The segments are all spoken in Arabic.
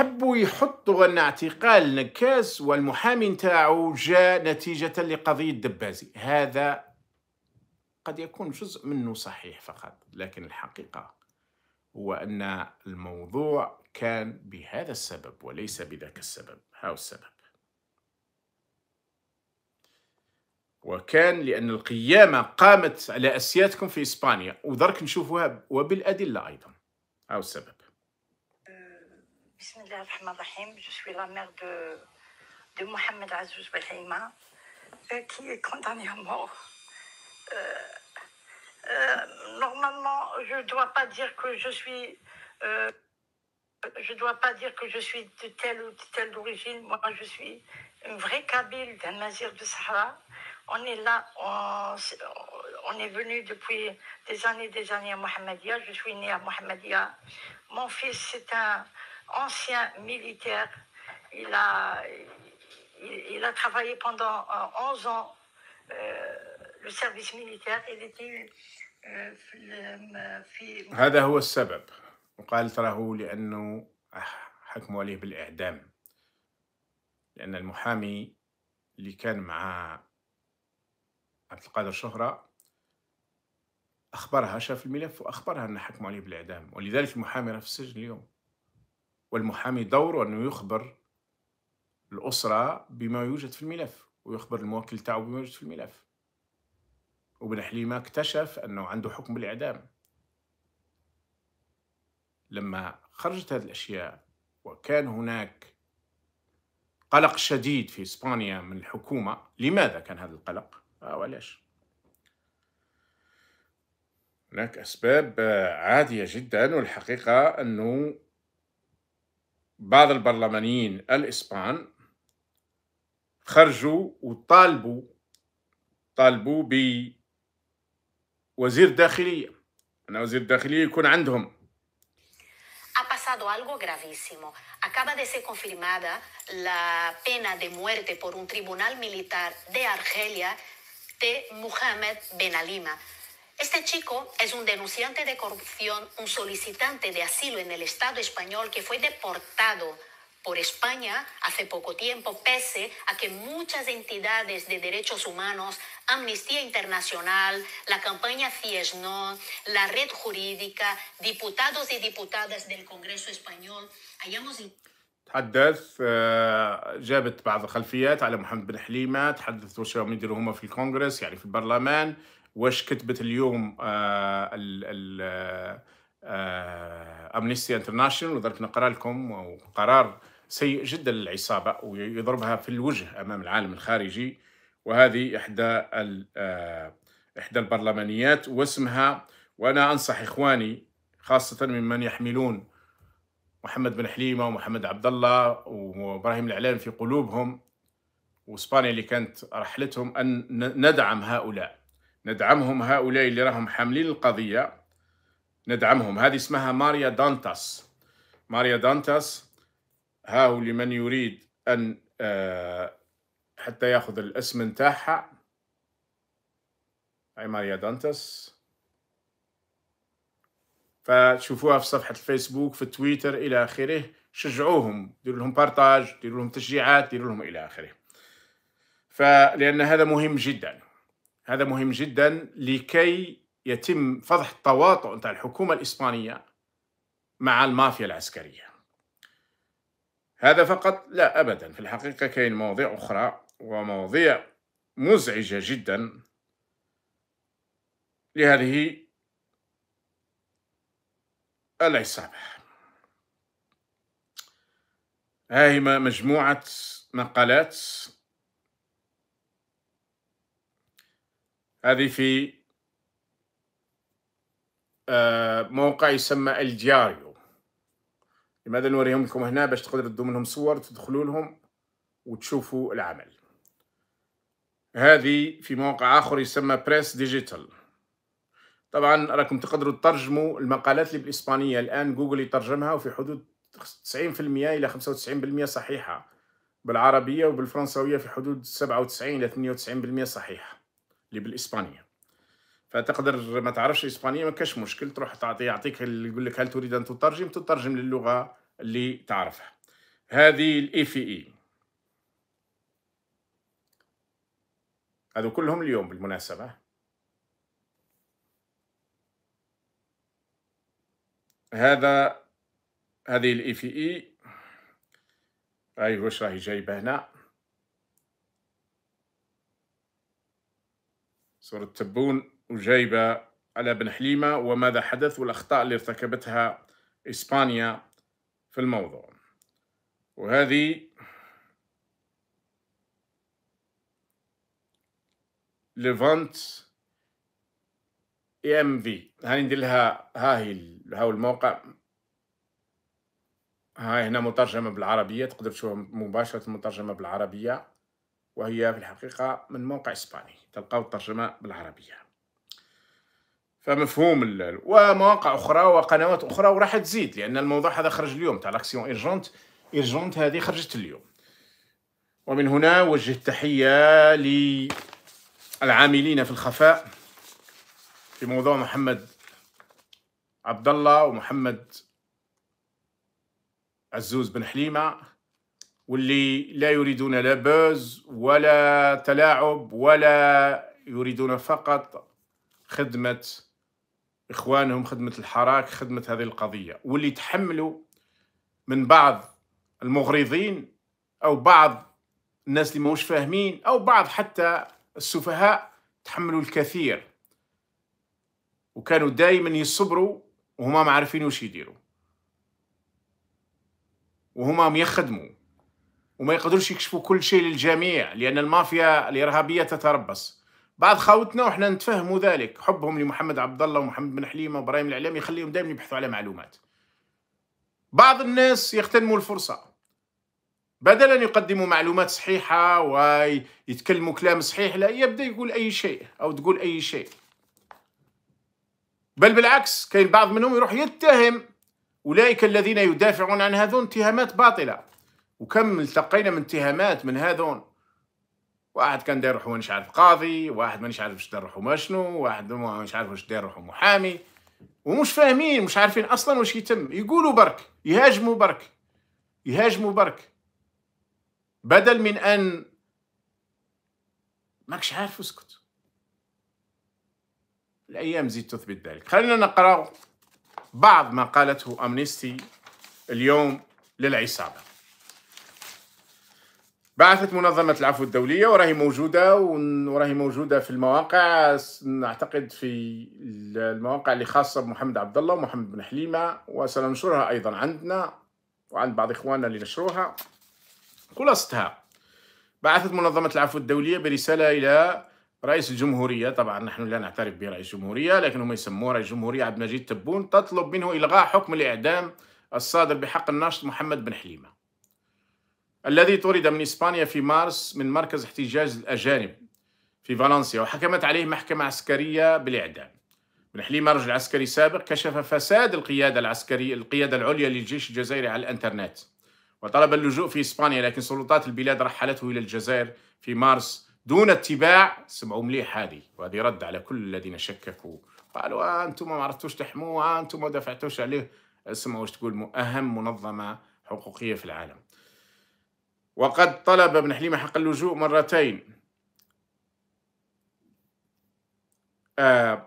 حبوا يحطوا أن اعتقال نكاس والمحامي نتاعو جاء نتيجة لقضية دبازي هذا قد يكون جزء منه صحيح فقط لكن الحقيقة هو أن الموضوع كان بهذا السبب وليس بذاك السبب هاو السبب وكان لأن القيامة قامت على أسياتكم في إسبانيا ودرك نشوفوها وبالأدلة أيضا هاو السبب rahim je suis la mère de, de Mohamed Azouz Belhaïma, euh, qui est condamné à mort. Euh, euh, normalement, je ne dois pas dire que je suis. je dois pas dire que je suis de telle ou de telle origine. Moi, je suis une vraie Kabyle d'un Nazir de Sahara. On est là, on, est venu depuis des années des années à Mohamedia. Je suis née à Mohamedia. Mon fils, c'est un, ancien militaire. Il a, il, il a travaillé pendant 11 euh, ans euh, le service militaire. Il était في euh, euh, هذا هو السبب وقال تراه لأنه حكموا عليه بالإعدام لأن المحامي اللي كان مع عبد القادر شهرة أخبرها شاف الملف وأخبرها أن حكموا عليه بالإعدام ولذلك المحامي راه في السجن اليوم والمحامي دوره أنه يخبر الأسرة بما يوجد في الملف ويخبر الموكل تاعه بما يوجد في الملف وبن حليمة اكتشف أنه عنده حكم بالإعدام لما خرجت هذه الأشياء وكان هناك قلق شديد في إسبانيا من الحكومة لماذا كان هذا القلق؟ آه وعلاش؟ هناك أسباب آه، عادية جدا والحقيقة أنه بعض البرلمانيين الإسبان خرجوا وطالبوا طالبوا بوزير داخلية أنا وزير داخلية يكون عندهم ha pasado algo gravísimo. Acaba de ser confirmada la pena de muerte por un tribunal militar de Argelia de Mohamed Ben Alima. Este chico es un denunciante de corrupción, un solicitante de asilo en el Estado español que fue deportado por España hace poco tiempo, pese a que muchas entidades de derechos humanos, Amnistía Internacional, la campaña CIESNO, la red jurídica, diputados y diputadas del Congreso español, hayamos... تحدث جابت بعض الخلفيات على محمد بن حليمه تحدث يديروا هما في واش كتبت اليوم امنيستي انترناشونال ودرت نقرا لكم قرار سيء جدا للعصابه ويضربها في الوجه امام العالم الخارجي وهذه احدى آه، احدى البرلمانيات واسمها وانا انصح اخواني خاصه ممن يحملون محمد بن حليمه ومحمد عبد الله وابراهيم العلان في قلوبهم واسبانيا اللي كانت رحلتهم ان ندعم هؤلاء ندعمهم هؤلاء اللي راهم حاملين القضية ندعمهم هذه اسمها ماريا دانتاس ماريا دانتاس هاو لمن يريد أن آه، حتى ياخذ الاسم نتاعها هاي ماريا دانتاس فشوفوها في صفحة الفيسبوك في تويتر إلى آخره شجعوهم ديروا لهم بارتاج ديروا لهم تشجيعات ديروا لهم إلى آخره فلأن هذا مهم جداً هذا مهم جدا لكي يتم فضح التواطؤ نتاع الحكومه الاسبانيه مع المافيا العسكريه هذا فقط لا ابدا في الحقيقه كاين مواضيع اخرى ومواضيع مزعجه جدا لهذه العصابه هاي مجموعه مقالات هذه في آه، موقع يسمى الجاريو لماذا نوريهم لكم هنا باش تقدر تدو منهم صور تدخلوا لهم وتشوفوا العمل هذه في موقع آخر يسمى بريس ديجيتال طبعا راكم تقدروا تترجموا المقالات اللي بالإسبانية الآن جوجل يترجمها وفي حدود 90% إلى 95% صحيحة بالعربية وبالفرنسوية في حدود 97 إلى 98% صحيحة اللي بالاسبانيه فتقدر ما تعرفش الاسبانيه ما كاش مشكل تروح تعطي يعطيك يقول لك هل تريد ان تترجم تترجم للغه اللي تعرفها هذه الاي في اي e. هذو كلهم اليوم بالمناسبه هذا هذه الاي في اي e. اي واش راهي جايبه هنا صورة تبون وجايبة على بن حليمة وماذا حدث والأخطاء اللي ارتكبتها إسبانيا في الموضوع وهذه ليفانت اي ام في هاني ندير لها ها هي هاو الموقع هاي هنا مترجمة بالعربية تقدر تشوفها مباشرة مترجمة بالعربية وهي في الحقيقة من موقع إسباني تلقاو الترجمة بالعربية فمفهوم ومواقع أخرى وقنوات أخرى وراح تزيد لأن الموضوع هذا خرج اليوم تاع لاكسيون إيرجونت إيرجونت هذه خرجت اليوم ومن هنا وجه التحية للعاملين في الخفاء في موضوع محمد عبد الله ومحمد عزوز بن حليمة واللي لا يريدون لا بوز ولا تلاعب ولا يريدون فقط خدمة إخوانهم خدمة الحراك خدمة هذه القضية واللي تحملوا من بعض المغرضين أو بعض الناس اللي موش فاهمين أو بعض حتى السفهاء تحملوا الكثير وكانوا دائما يصبروا وهما ما عارفين وش يديروا وهما يخدموا وما يقدروش يكشفوا كل شيء للجميع لأن المافيا الإرهابية تتربص بعض خاوتنا وحنا نتفهموا ذلك حبهم لمحمد عبد الله ومحمد بن حليمه وابراهيم الاعلامي يخليهم دائما يبحثوا على معلومات بعض الناس يغتنموا الفرصه بدلا يقدموا معلومات صحيحه ويتكلموا كلام صحيح لا يبدا يقول اي شيء او تقول اي شيء بل بالعكس كاين بعض منهم يروح يتهم اولئك الذين يدافعون عن هذو اتهامات باطله وكم التقينا من اتهامات من هذون واحد كان داير روحو مانيش عارف قاضي واحد مانيش عارف واش دار روحو ما شنو واحد مانيش عارف واش دار روحو محامي ومش فاهمين مش عارفين اصلا واش يتم يقولوا برك يهاجموا برك يهاجموا برك بدل من ان ماكش عارف اسكت الايام زيد تثبت ذلك خلينا نقرا بعض ما قالته امنيستي اليوم للعصابه بعثت منظمة العفو الدولية وراهي موجودة وراهي موجودة في المواقع نعتقد في المواقع اللي خاصة بمحمد عبد الله ومحمد بن حليمة وسننشرها أيضا عندنا وعند بعض إخواننا اللي نشروها خلاصتها بعثت منظمة العفو الدولية برسالة إلى رئيس الجمهورية طبعا نحن لا نعترف برئيس الجمهورية لكن هم يسموه رئيس الجمهورية عبد المجيد تبون تطلب منه إلغاء حكم الإعدام الصادر بحق الناشط محمد بن حليمة الذي طرد من إسبانيا في مارس من مركز احتجاج الأجانب في فالنسيا وحكمت عليه محكمة عسكرية بالإعدام بن حليمة رجل عسكري سابق كشف فساد القيادة العسكرية القيادة العليا للجيش الجزائري على الإنترنت وطلب اللجوء في إسبانيا لكن سلطات البلاد رحلته إلى الجزائر في مارس دون اتباع سمعوا مليح هذه وهذه رد على كل الذين شككوا قالوا آه أنتم ما عرفتوش تحموه آه أنتم ما دفعتوش عليه اسمعوا واش تقول أهم منظمة حقوقية في العالم وقد طلب ابن حليمة حق اللجوء مرتين آه،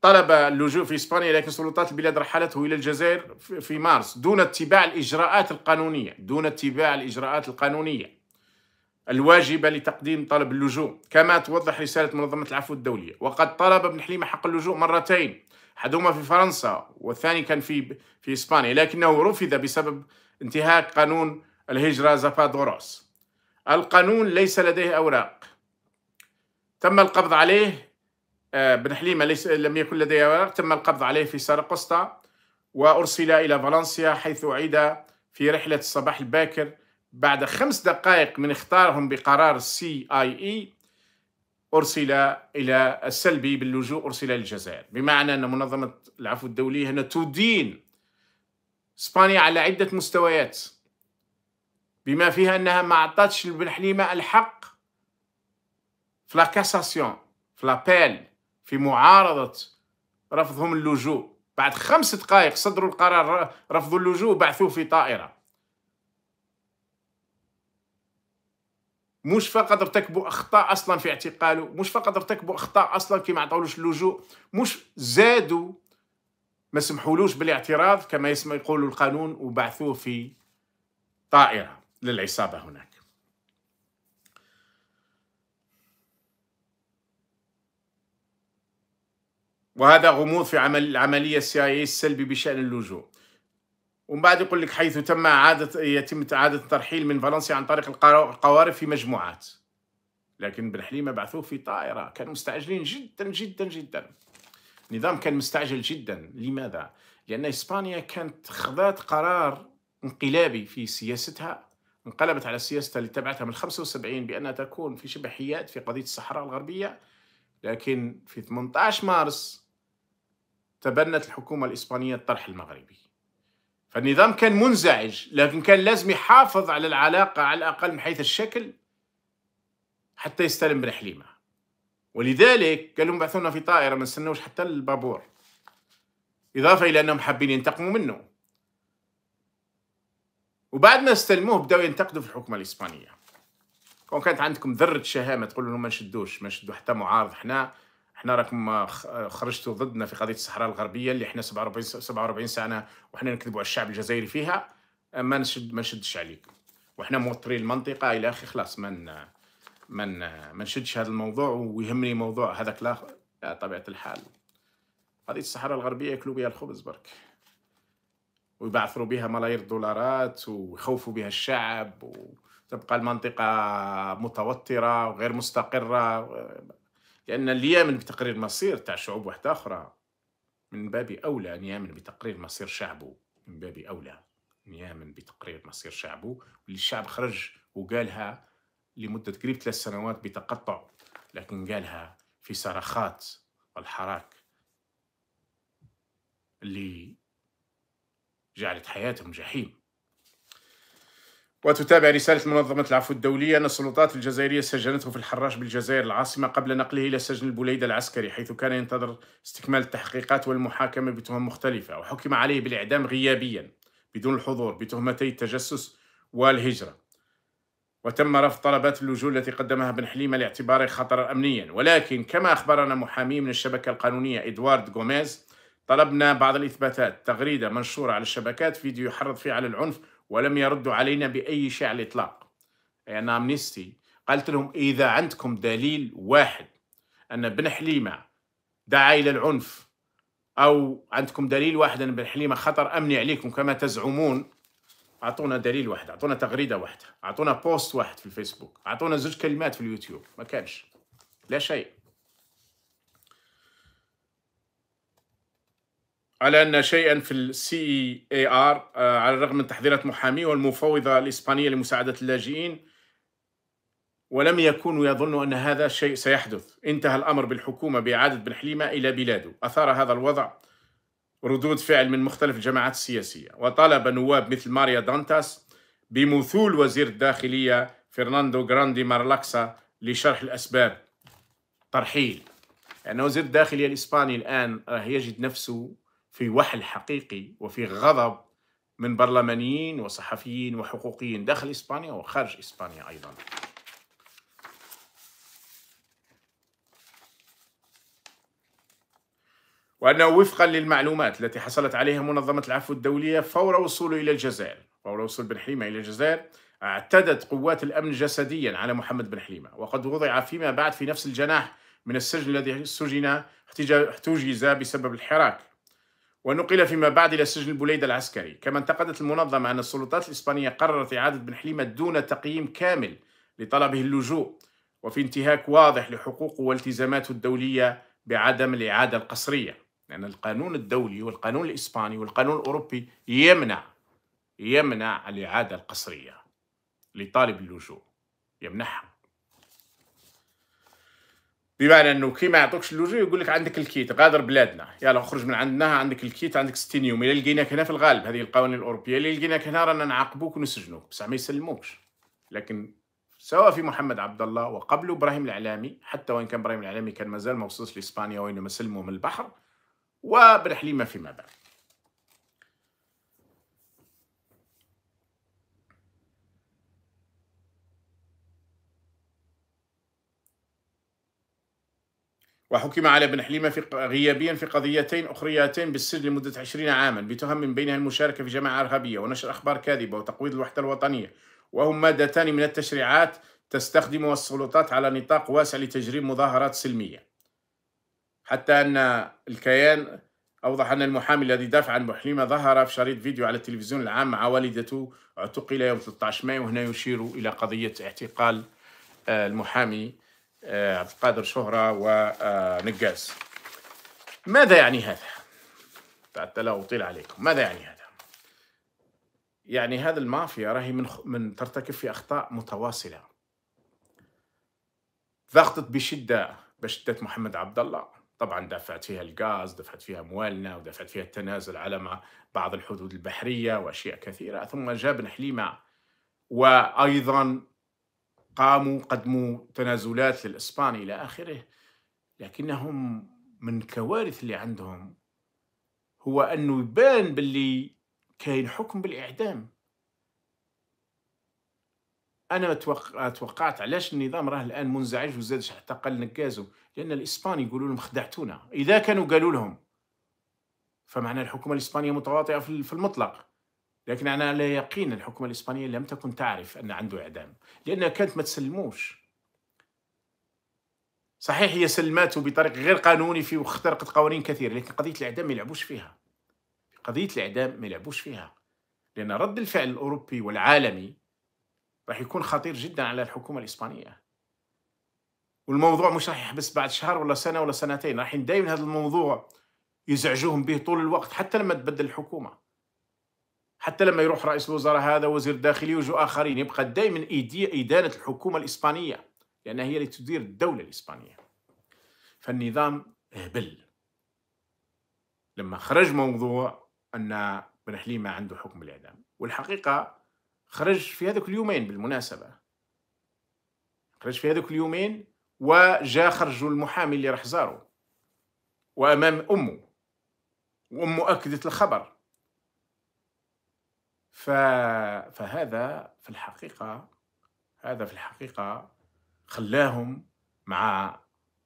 طلب اللجوء في إسبانيا لكن سلطات البلاد رحلته إلى الجزائر في مارس دون اتباع الإجراءات القانونية دون اتباع الإجراءات القانونية الواجبة لتقديم طلب اللجوء كما توضح رسالة منظمة العفو الدولية وقد طلب ابن حليمة حق اللجوء مرتين أحدهما في فرنسا والثاني كان في في إسبانيا لكنه رفض بسبب انتهاك قانون الهجرة زفادوروس القانون ليس لديه أوراق تم القبض عليه آه، بن حليمة ليس لم يكن لديه أوراق تم القبض عليه في سرقسطة وأرسل إلى فالنسيا حيث أعيد في رحلة الصباح الباكر بعد خمس دقائق من اختارهم بقرار سي اي اي أرسل إلى السلبي باللجوء أرسل للجزائر بمعنى أن منظمة العفو الدولي هنا تدين إسبانيا على عدة مستويات بما فيها أنها ما عطاتش لبن حليمة الحق في لا كاساسيون في لابيل في معارضة رفضهم اللجوء بعد خمس دقائق صدروا القرار رفضوا اللجوء وبعثوه في طائرة مش فقط ارتكبوا اخطاء اصلا في اعتقاله مش فقط ارتكبوا اخطاء اصلا كي ما عطاولوش اللجوء مش زادوا ما سمحولوش بالاعتراض كما يسمى يقول القانون وبعثوه في طائره للعصابة هناك وهذا غموض في عمل العملية السي اي السلبي بشأن اللجوء ومن بعد يقول لك حيث تم إعادة يتم إعادة الترحيل من فالنسيا عن طريق القوارب في مجموعات لكن بن حليمة بعثوه في طائرة كانوا مستعجلين جدا جدا جدا النظام كان مستعجل جدا لماذا؟ لأن إسبانيا كانت خذات قرار انقلابي في سياستها انقلبت على السياسة اللي تبعتها من 75 بأنها تكون في شبه حياد في قضية الصحراء الغربية لكن في 18 مارس تبنت الحكومة الإسبانية الطرح المغربي فالنظام كان منزعج لكن كان لازم يحافظ على العلاقة على الأقل من حيث الشكل حتى يستلم برحليمة ولذلك قال لهم بعثونا في طائرة ما نستناوش حتى البابور إضافة إلى أنهم حابين ينتقموا منه وبعد ما استلموه بداوا ينتقدوا في الحكومه الاسبانيه كون كانت عندكم ذره شهامه تقول لهم ما نشدوش ما نشدو حتى معارض حنا حنا راكم خرجتوا ضدنا في قضيه الصحراء الغربيه اللي حنا 47 47 سنه وحنا نكذبوا على الشعب الجزائري فيها ما نشد ما نشدش عليك وحنا موطري المنطقه الى اخره خلاص من من ما نشدش هذا الموضوع ويهمني موضوع هذاك لا طبيعه الحال قضيه الصحراء الغربيه ياكلوا بها الخبز برك ويبعثروا بها ملايير الدولارات ويخوفوا بها الشعب وتبقى المنطقة متوترة وغير مستقرة لأن اليمن بتقرير مصير تاع شعوب واحدة أخرى من باب أولى اليمن بتقرير مصير شعبه من باب أولى اليمن بتقرير مصير شعبه واللي الشعب خرج وقالها لمدة قريب ثلاث سنوات بتقطع لكن قالها في صرخات الحراك اللي جعلت حياتهم جحيم وتتابع رسالة منظمة العفو الدولية أن السلطات الجزائرية سجنته في الحراش بالجزائر العاصمة قبل نقله إلى سجن البوليدة العسكري حيث كان ينتظر استكمال التحقيقات والمحاكمة بتهم مختلفة وحكم عليه بالإعدام غيابيا بدون الحضور بتهمتي التجسس والهجرة وتم رفض طلبات اللجوء التي قدمها بن حليمة لاعتباره خطرا أمنيا ولكن كما أخبرنا محامي من الشبكة القانونية إدوارد غوميز طلبنا بعض الإثباتات تغريدة منشورة على الشبكات فيديو يحرض فيه على العنف ولم يردوا علينا بأي شيء على الإطلاق أنا أمنيستي قالت لهم إذا عندكم دليل واحد أن بن حليمة دعا إلى العنف أو عندكم دليل واحد أن بن حليمة خطر أمني عليكم كما تزعمون أعطونا دليل واحد أعطونا تغريدة واحدة أعطونا بوست واحد في الفيسبوك أعطونا زوج كلمات في اليوتيوب ما كانش لا شيء على أن شيئا في السي اي ار على الرغم من تحذيرات محاميه والمفوضة الإسبانية لمساعدة اللاجئين ولم يكونوا يظنوا أن هذا الشيء سيحدث انتهى الأمر بالحكومة بإعادة بن حليمة إلى بلاده أثار هذا الوضع ردود فعل من مختلف الجماعات السياسية وطالب نواب مثل ماريا دانتاس بمثول وزير الداخلية فرناندو غراندي مارلاكسا لشرح الأسباب ترحيل لأن يعني وزير الداخلية الإسباني الآن راه يجد نفسه في وحل حقيقي وفي غضب من برلمانيين وصحفيين وحقوقيين داخل إسبانيا وخارج إسبانيا أيضا وأنه وفقا للمعلومات التي حصلت عليها منظمة العفو الدولية فور وصوله إلى الجزائر فور وصول بن حليمة إلى الجزائر اعتدت قوات الأمن جسديا على محمد بن حليمة وقد وضع فيما بعد في نفس الجناح من السجن الذي سجن احتجز بسبب الحراك ونقل فيما بعد إلى سجن البوليدة العسكري كما انتقدت المنظمة أن السلطات الإسبانية قررت إعادة بن حليمة دون تقييم كامل لطلبه اللجوء وفي انتهاك واضح لحقوقه والتزاماته الدولية بعدم الإعادة القسرية لأن يعني القانون الدولي والقانون الإسباني والقانون الأوروبي يمنع يمنع الإعادة القسرية لطالب اللجوء يمنحها بمعنى انه كي ما يعطوكش اللوجو يقول لك عندك الكيت غادر بلادنا يلا خرج من عندنا عندك الكيت عندك 60 يوم الا لقيناك هنا في الغالب هذه القوانين الاوروبيه اللي لقيناك هنا رانا نعاقبوك ونسجنوك بصح ما يسلموكش لكن سواء في محمد عبد الله وقبله ابراهيم العلامي حتى وان كان ابراهيم العلامي كان مازال ما وصلش لاسبانيا وانما سلموا من البحر وبن حليمه فيما بعد وحكم على ابن حليمة في غيابيا في قضيتين أخريتين بالسجن لمدة 20 عاما بتهم من بينها المشاركة في جماعة إرهابية ونشر أخبار كاذبة وتقويض الوحدة الوطنية وهم مادتان من التشريعات تستخدمها السلطات على نطاق واسع لتجريم مظاهرات سلمية حتى أن الكيان أوضح أن المحامي الذي دافع عن محليمة ظهر في شريط فيديو على التلفزيون العام مع والدته اعتقل يوم 13 مايو وهنا يشير إلى قضية اعتقال آه، المحامي عبد القادر شهرة ونجاز آه، ماذا يعني هذا؟ حتى لا أطيل عليكم ماذا يعني هذا؟ يعني هذا المافيا راهي من, من ترتكب في أخطاء متواصلة ضغطت بشدة بشدة محمد عبد الله طبعا دفعت فيها الغاز دفعت فيها أموالنا ودفعت فيها التنازل على بعض الحدود البحرية وأشياء كثيرة ثم جاب حليمة وأيضا قاموا قدموا تنازلات للإسبان إلى آخره لكنهم من الكوارث اللي عندهم هو أنه يبان باللي كاين حكم بالإعدام أنا توقعت علاش النظام راه الآن منزعج وزاد اعتقل نكازو لأن الإسبان يقولوا لهم خدعتونا إذا كانوا قالوا لهم فمعنى الحكومة الإسبانية متواطئة في المطلق لكن أنا على يقين الحكومة الإسبانية لم تكن تعرف أن عنده إعدام لأنها كانت ما تسلموش صحيح هي سلماته بطريق غير قانوني في واخترقت قوانين كثيرة لكن قضية الإعدام ما يلعبوش فيها قضية الإعدام ما يلعبوش فيها لأن رد الفعل الأوروبي والعالمي راح يكون خطير جدا على الحكومة الإسبانية والموضوع مش راح يحبس بعد شهر ولا سنة ولا سنتين راح دائما هذا الموضوع يزعجوهم به طول الوقت حتى لما تبدل الحكومة حتى لما يروح رئيس الوزراء هذا وزير الداخلية وجو آخرين يبقى دائما إيدية إدانة الحكومة الإسبانية لأنها هي اللي تدير الدولة الإسبانية فالنظام هبل لما خرج موضوع أن بن حليمة عنده حكم الإعدام والحقيقة خرج في هذوك اليومين بالمناسبة خرج في هذوك اليومين وجا خرجوا المحامي اللي راح زاره وأمام أمه وأمه أكدت الخبر فهذا في الحقيقة هذا في الحقيقة خلاهم مع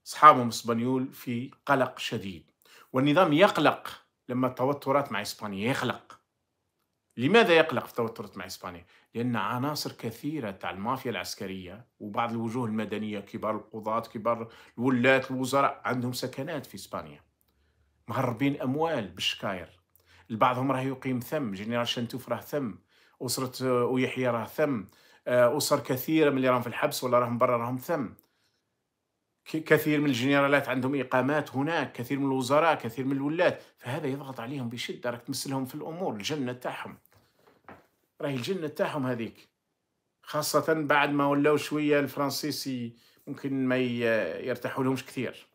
أصحابهم الإسبانيول في قلق شديد والنظام يقلق لما التوترات مع إسبانيا يقلق لماذا يقلق في التوترات مع إسبانيا؟ لأن عناصر كثيرة تاع المافيا العسكرية وبعض الوجوه المدنية كبار القضاة كبار الولاة الوزراء عندهم سكنات في إسبانيا مهربين أموال بالشكاير البعضهم راه يقيم ثم جنرال توف راه ثم اسره آه، ويحيى راه ثم آه، اسر كثيره من اللي راهم في الحبس ولا راهم برا راهم ثم كثير من الجنرالات عندهم اقامات هناك كثير من الوزراء كثير من الولات فهذا يضغط عليهم بشده راك تمسلهم في الامور الجنه تاعهم راهي الجنه تاعهم هذيك خاصه بعد ما ولاو شويه الفرنسيسي ممكن ما يرتاحوا لهمش كثير